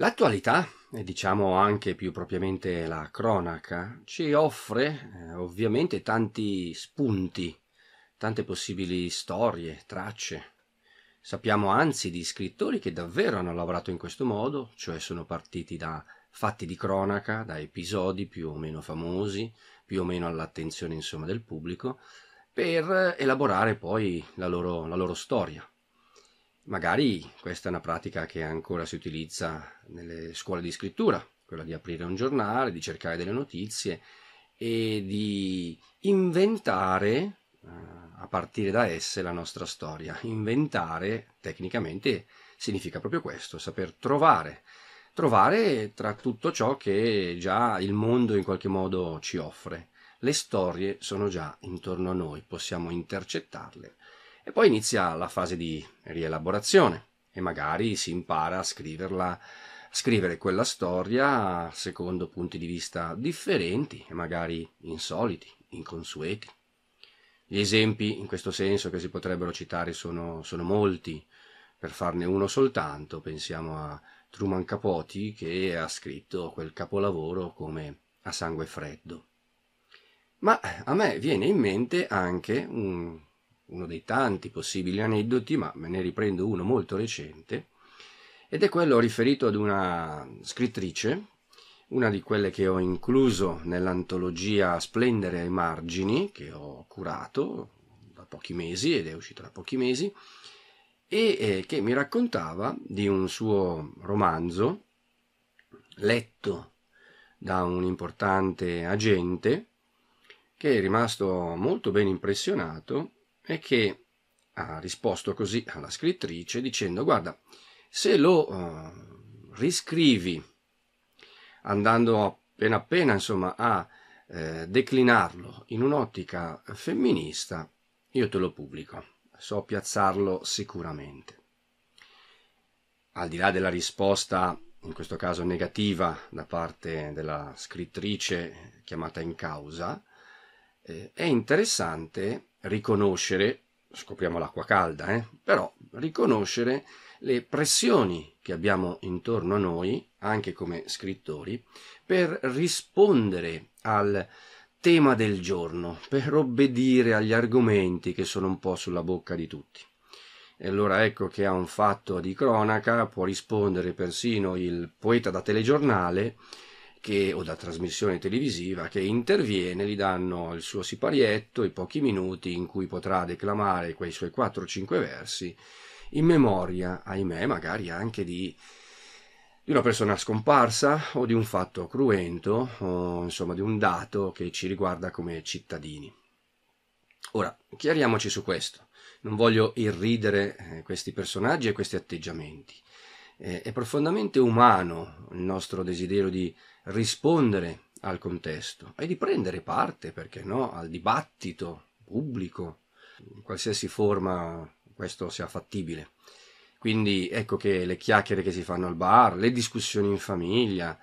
L'attualità, e diciamo anche più propriamente la cronaca, ci offre eh, ovviamente tanti spunti, tante possibili storie, tracce. Sappiamo anzi di scrittori che davvero hanno lavorato in questo modo, cioè sono partiti da fatti di cronaca, da episodi più o meno famosi, più o meno all'attenzione insomma del pubblico, per elaborare poi la loro, la loro storia. Magari questa è una pratica che ancora si utilizza nelle scuole di scrittura, quella di aprire un giornale, di cercare delle notizie e di inventare eh, a partire da esse la nostra storia. Inventare tecnicamente significa proprio questo, saper trovare, trovare tra tutto ciò che già il mondo in qualche modo ci offre. Le storie sono già intorno a noi, possiamo intercettarle, e poi inizia la fase di rielaborazione e magari si impara a scriverla, a scrivere quella storia secondo punti di vista differenti e magari insoliti, inconsueti. Gli esempi in questo senso che si potrebbero citare sono, sono molti, per farne uno soltanto pensiamo a Truman Capote che ha scritto quel capolavoro come A sangue freddo. Ma a me viene in mente anche un uno dei tanti possibili aneddoti, ma me ne riprendo uno molto recente, ed è quello riferito ad una scrittrice, una di quelle che ho incluso nell'antologia Splendere ai margini, che ho curato da pochi mesi ed è uscita da pochi mesi, e eh, che mi raccontava di un suo romanzo letto da un importante agente che è rimasto molto ben impressionato è che ha risposto così alla scrittrice dicendo guarda, se lo uh, riscrivi andando appena appena insomma, a eh, declinarlo in un'ottica femminista, io te lo pubblico, so piazzarlo sicuramente. Al di là della risposta, in questo caso negativa, da parte della scrittrice chiamata in causa, eh, è interessante riconoscere, scopriamo l'acqua calda, eh? però riconoscere le pressioni che abbiamo intorno a noi, anche come scrittori, per rispondere al tema del giorno, per obbedire agli argomenti che sono un po' sulla bocca di tutti. E allora ecco che a un fatto di cronaca può rispondere persino il poeta da telegiornale che, o da trasmissione televisiva che interviene, gli danno il suo siparietto, i pochi minuti in cui potrà declamare quei suoi 4-5 versi in memoria, ahimè, magari anche di, di una persona scomparsa o di un fatto cruento o insomma di un dato che ci riguarda come cittadini. Ora, chiariamoci su questo. Non voglio irridere eh, questi personaggi e questi atteggiamenti. Eh, è profondamente umano il nostro desiderio di rispondere al contesto e di prendere parte, perché no, al dibattito pubblico, in qualsiasi forma questo sia fattibile. Quindi ecco che le chiacchiere che si fanno al bar, le discussioni in famiglia,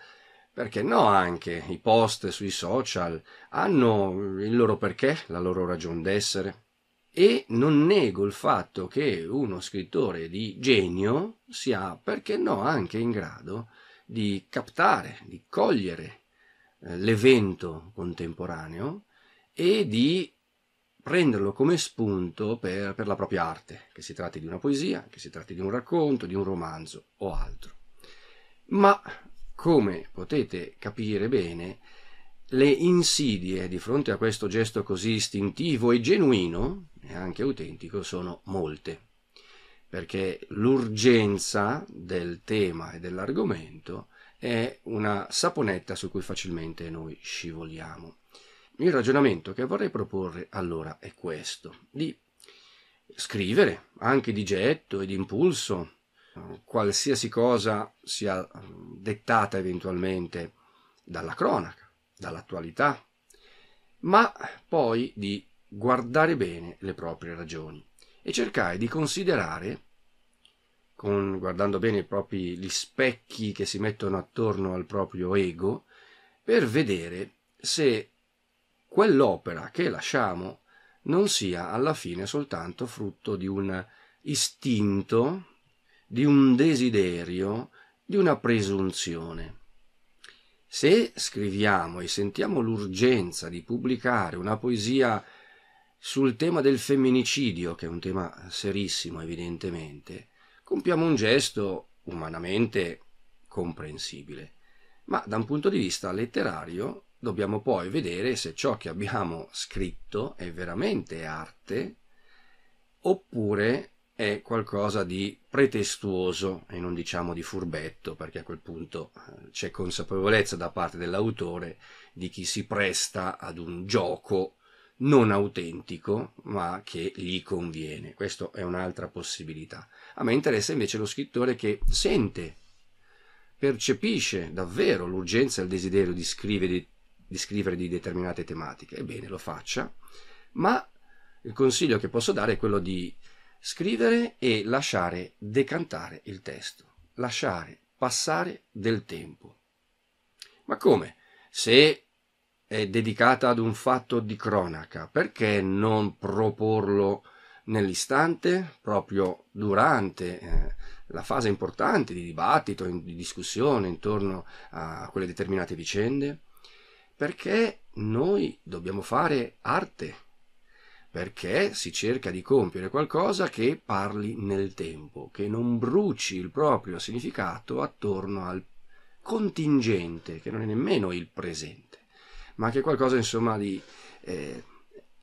perché no anche i post sui social hanno il loro perché, la loro ragione d'essere. E non nego il fatto che uno scrittore di genio sia, perché no, anche in grado di captare, di cogliere eh, l'evento contemporaneo e di prenderlo come spunto per, per, la propria arte, che si tratti di una poesia, che si tratti di un racconto, di un romanzo o altro. Ma, come potete capire bene, le insidie di fronte a questo gesto così istintivo e genuino, e anche autentico, sono molte perché l'urgenza del tema e dell'argomento è una saponetta su cui facilmente noi scivoliamo. Il ragionamento che vorrei proporre allora è questo, di scrivere anche di getto e di impulso qualsiasi cosa sia dettata eventualmente dalla cronaca, dall'attualità, ma poi di guardare bene le proprie ragioni e cercare di considerare con, guardando bene propri gli specchi che si mettono attorno al proprio ego, per vedere se quell'opera che lasciamo non sia alla fine soltanto frutto di un istinto, di un desiderio, di una presunzione. Se scriviamo e sentiamo l'urgenza di pubblicare una poesia sul tema del femminicidio, che è un tema serissimo evidentemente, compiamo un gesto umanamente comprensibile, ma da un punto di vista letterario dobbiamo poi vedere se ciò che abbiamo scritto è veramente arte oppure è qualcosa di pretestuoso e non diciamo di furbetto perché a quel punto eh, c'è consapevolezza da parte dell'autore di chi si presta ad un gioco non autentico, ma che gli conviene. Questa è un'altra possibilità. A me interessa invece lo scrittore che sente, percepisce davvero l'urgenza e il desiderio di scrivere di, di scrivere di determinate tematiche. Ebbene, lo faccia, ma il consiglio che posso dare è quello di scrivere e lasciare decantare il testo, lasciare passare del tempo. Ma come? Se eh, dedicata ad un fatto di cronaca, perché non proporlo nell'istante, proprio durante eh, la fase importante di dibattito, di discussione intorno a quelle determinate vicende? Perché noi dobbiamo fare arte, perché si cerca di compiere qualcosa che parli nel tempo, che non bruci il proprio significato attorno al contingente, che non è nemmeno il presente ma anche qualcosa insomma di, eh,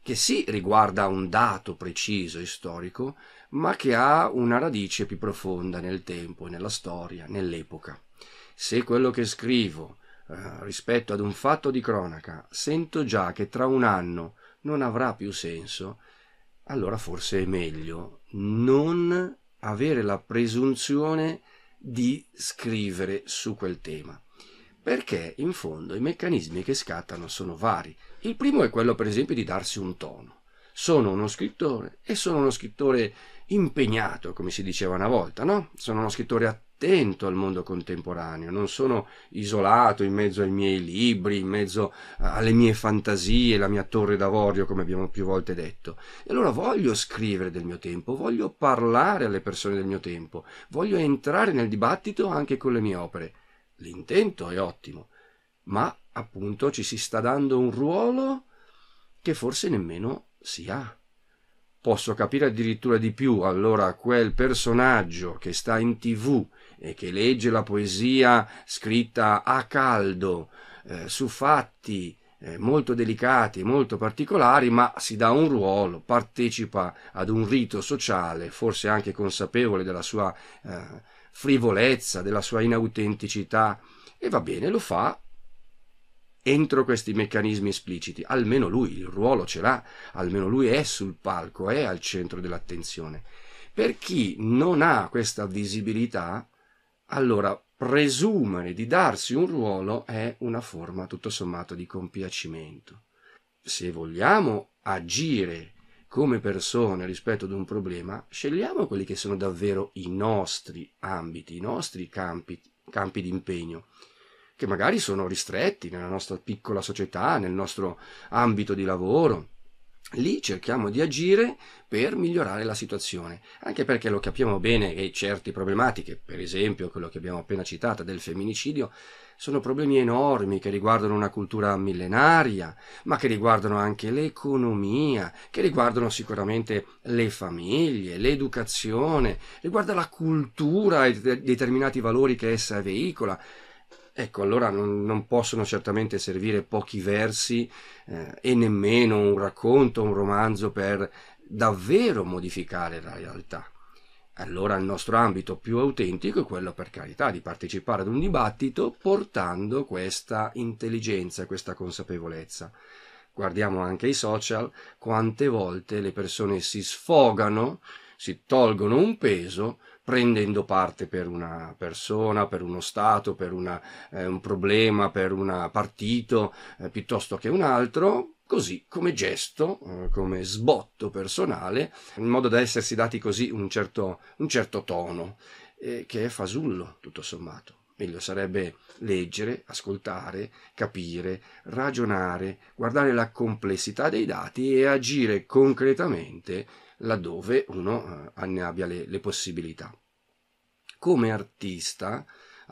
che sì riguarda un dato preciso e storico, ma che ha una radice più profonda nel tempo, nella storia, nell'epoca. Se quello che scrivo eh, rispetto ad un fatto di cronaca sento già che tra un anno non avrà più senso, allora forse è meglio non avere la presunzione di scrivere su quel tema perché in fondo i meccanismi che scattano sono vari. Il primo è quello per esempio di darsi un tono. Sono uno scrittore e sono uno scrittore impegnato, come si diceva una volta, no? Sono uno scrittore attento al mondo contemporaneo, non sono isolato in mezzo ai miei libri, in mezzo alle mie fantasie, la mia torre d'avorio, come abbiamo più volte detto. E allora voglio scrivere del mio tempo, voglio parlare alle persone del mio tempo, voglio entrare nel dibattito anche con le mie opere l'intento è ottimo, ma appunto ci si sta dando un ruolo che forse nemmeno si ha. Posso capire addirittura di più allora quel personaggio che sta in tv e che legge la poesia scritta a caldo, eh, su fatti eh, molto delicati, molto particolari, ma si dà un ruolo, partecipa ad un rito sociale, forse anche consapevole della sua eh, frivolezza, della sua inautenticità. E va bene, lo fa entro questi meccanismi espliciti. Almeno lui il ruolo ce l'ha, almeno lui è sul palco, è al centro dell'attenzione. Per chi non ha questa visibilità, allora presumere di darsi un ruolo è una forma tutto sommato di compiacimento. Se vogliamo agire come persone rispetto ad un problema, scegliamo quelli che sono davvero i nostri ambiti, i nostri campi, campi di impegno, che magari sono ristretti nella nostra piccola società, nel nostro ambito di lavoro. Lì cerchiamo di agire per migliorare la situazione, anche perché lo capiamo bene che certe problematiche, per esempio quello che abbiamo appena citato del femminicidio, sono problemi enormi che riguardano una cultura millenaria, ma che riguardano anche l'economia, che riguardano sicuramente le famiglie, l'educazione, riguarda la cultura e determinati valori che essa veicola. Ecco, allora non, non, possono certamente servire pochi versi eh, e nemmeno un racconto, un romanzo per davvero modificare la realtà. Allora il nostro ambito più autentico è quello, per carità, di partecipare ad un dibattito portando questa intelligenza, questa consapevolezza. Guardiamo anche i social, quante volte le persone si sfogano, si tolgono un peso prendendo parte per una persona, per uno Stato, per una, eh, un problema, per un partito, eh, piuttosto che un altro, così come gesto, eh, come sbotto personale, in modo da essersi dati così un certo, un certo tono, eh, che è fasullo tutto sommato. Meglio sarebbe leggere, ascoltare, capire, ragionare, guardare la complessità dei dati e agire concretamente laddove uno eh, ne abbia le, le possibilità. Come artista,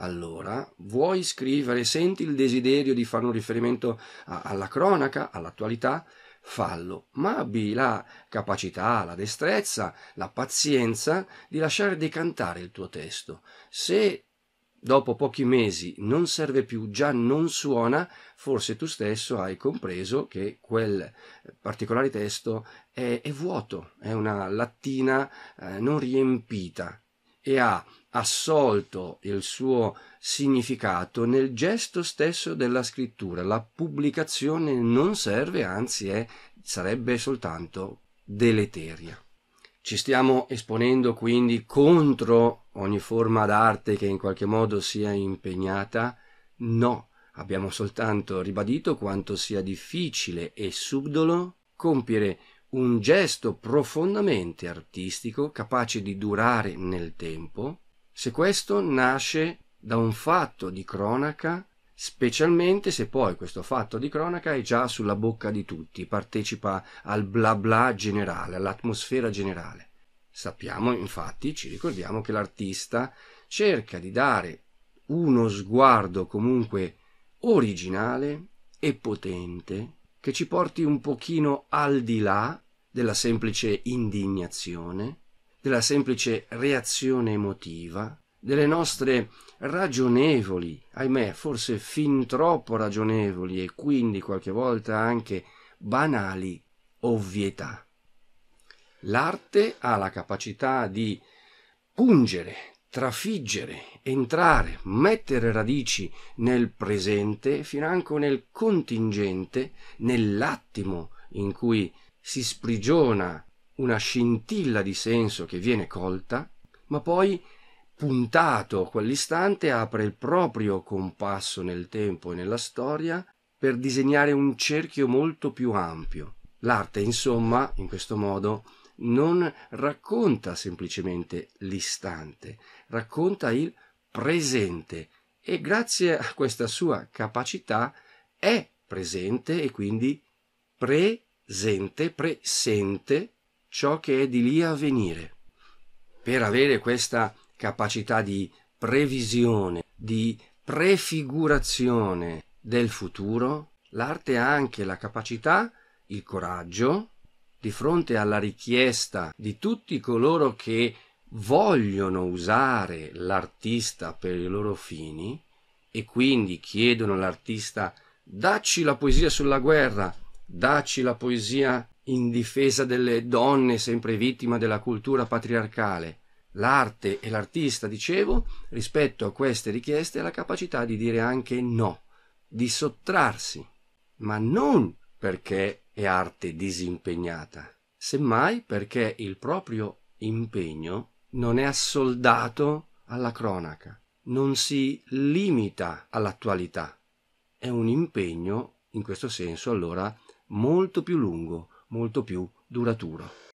allora, vuoi scrivere, senti il desiderio di fare un riferimento a, alla cronaca, all'attualità? Fallo, ma abbi la capacità, la destrezza, la pazienza di lasciare decantare il tuo testo. Se dopo pochi mesi non serve più, già non suona, forse tu stesso hai compreso che quel particolare testo è, è vuoto, è una lattina eh, non riempita e ha assolto il suo significato nel gesto stesso della scrittura. La pubblicazione non serve, anzi è, sarebbe soltanto deleteria. Ci stiamo esponendo quindi contro ogni forma d'arte che in qualche modo sia impegnata? No, abbiamo soltanto ribadito quanto sia difficile e subdolo compiere un gesto profondamente artistico capace di durare nel tempo, se questo nasce da un fatto di cronaca, specialmente se poi questo fatto di cronaca è già sulla bocca di tutti, partecipa al bla bla generale, all'atmosfera generale. Sappiamo infatti, ci ricordiamo che l'artista cerca di dare uno sguardo comunque originale e potente che ci porti un pochino al di là della semplice indignazione, della semplice reazione emotiva, delle nostre ragionevoli, ahimè, forse fin troppo ragionevoli e quindi qualche volta anche banali ovvietà. L'arte ha la capacità di pungere trafiggere, entrare, mettere radici nel presente, fino anche nel contingente, nell'attimo in cui si sprigiona una scintilla di senso che viene colta, ma poi puntato quell'istante apre il proprio compasso nel tempo e nella storia per disegnare un cerchio molto più ampio. L'arte, insomma, in questo modo non racconta semplicemente l'istante, racconta il presente e grazie a questa sua capacità è presente e quindi presente, presente ciò che è di lì a venire. Per avere questa capacità di previsione, di prefigurazione del futuro, l'arte ha anche la capacità, il coraggio, di fronte alla richiesta di tutti coloro che vogliono usare l'artista per i loro fini e quindi chiedono all'artista dacci la poesia sulla guerra, dacci la poesia in difesa delle donne sempre vittime della cultura patriarcale. L'arte e l'artista, dicevo, rispetto a queste richieste ha la capacità di dire anche no, di sottrarsi, ma non perché è arte disimpegnata, semmai perché il proprio impegno non è assoldato alla cronaca, non si limita all'attualità. È un impegno, in questo senso, allora molto più lungo, molto più duraturo.